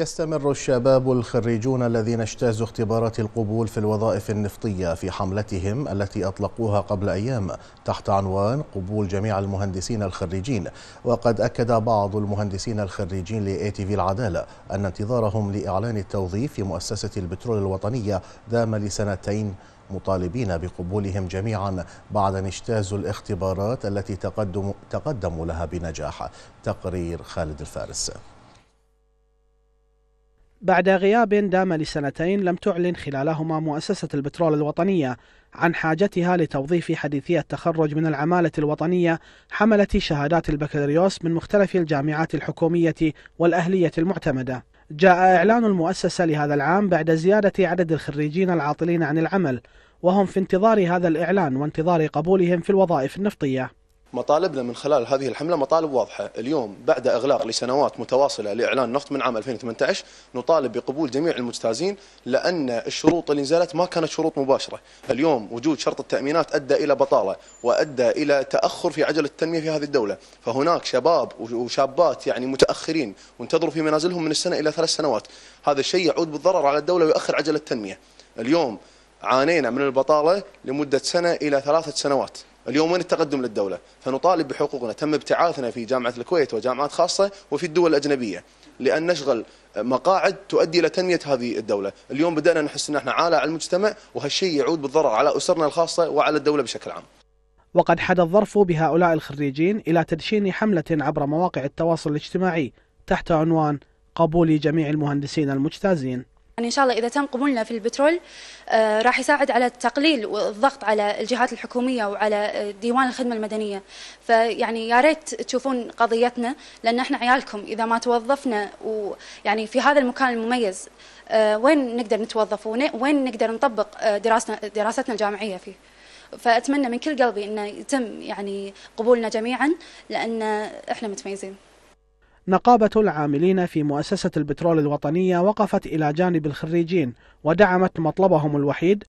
يستمر الشباب الخريجون الذين اجتازوا اختبارات القبول في الوظائف النفطية في حملتهم التي أطلقوها قبل أيام تحت عنوان قبول جميع المهندسين الخريجين وقد أكد بعض المهندسين الخريجين لإي تي في العدالة أن انتظارهم لإعلان التوظيف في مؤسسة البترول الوطنية دام لسنتين مطالبين بقبولهم جميعا بعد أن اجتازوا الاختبارات التي تقدموا لها بنجاح تقرير خالد الفارس بعد غياب دام لسنتين لم تعلن خلالهما مؤسسة البترول الوطنية عن حاجتها لتوظيف حديثي التخرج من العمالة الوطنية حملة شهادات البكالوريوس من مختلف الجامعات الحكومية والأهلية المعتمدة. جاء إعلان المؤسسة لهذا العام بعد زيادة عدد الخريجين العاطلين عن العمل، وهم في انتظار هذا الإعلان وانتظار قبولهم في الوظائف النفطية. مطالبنا من خلال هذه الحملة مطالب واضحة اليوم بعد إغلاق لسنوات متواصلة لإعلان نفط من عام 2018 نطالب بقبول جميع المجتازين لأن الشروط اللي نزلت ما كانت شروط مباشرة اليوم وجود شرط التأمينات أدى إلى بطالة وأدى إلى تأخر في عجلة التنمية في هذه الدولة فهناك شباب وشابات يعني متأخرين وانتظروا في منازلهم من السنة إلى ثلاث سنوات هذا الشيء يعود بالضرر على الدولة ويؤخر عجلة التنمية اليوم عانينا من البطالة لمدة سنة إلى ثلاثة سنوات اليوم وين التقدم للدولة فنطالب بحقوقنا تم ابتعاثنا في جامعة الكويت وجامعات خاصة وفي الدول الأجنبية لأن نشغل مقاعد تؤدي إلى تنمية هذه الدولة اليوم بدأنا نحس أن احنا عالة على المجتمع وهالشيء يعود بالضرر على أسرنا الخاصة وعلى الدولة بشكل عام وقد حدا الظرف بهؤلاء الخريجين إلى تدشين حملة عبر مواقع التواصل الاجتماعي تحت عنوان قبول جميع المهندسين المجتازين يعني إن شاء الله إذا تم قبولنا في البترول آه، راح يساعد على تقليل والضغط على الجهات الحكومية وعلى آه، ديوان الخدمة المدنية فيعني يا ريت تشوفون قضيتنا لأن إحنا عيالكم إذا ما توظفنا ويعني في هذا المكان المميز آه، وين نقدر نتوظف وين نقدر نطبق دراستنا دراستنا الجامعية فيه فأتمنى من كل قلبي أنه يتم يعني قبولنا جميعا لأن إحنا متميزين نقابة العاملين في مؤسسة البترول الوطنية وقفت إلى جانب الخريجين ودعمت مطلبهم الوحيد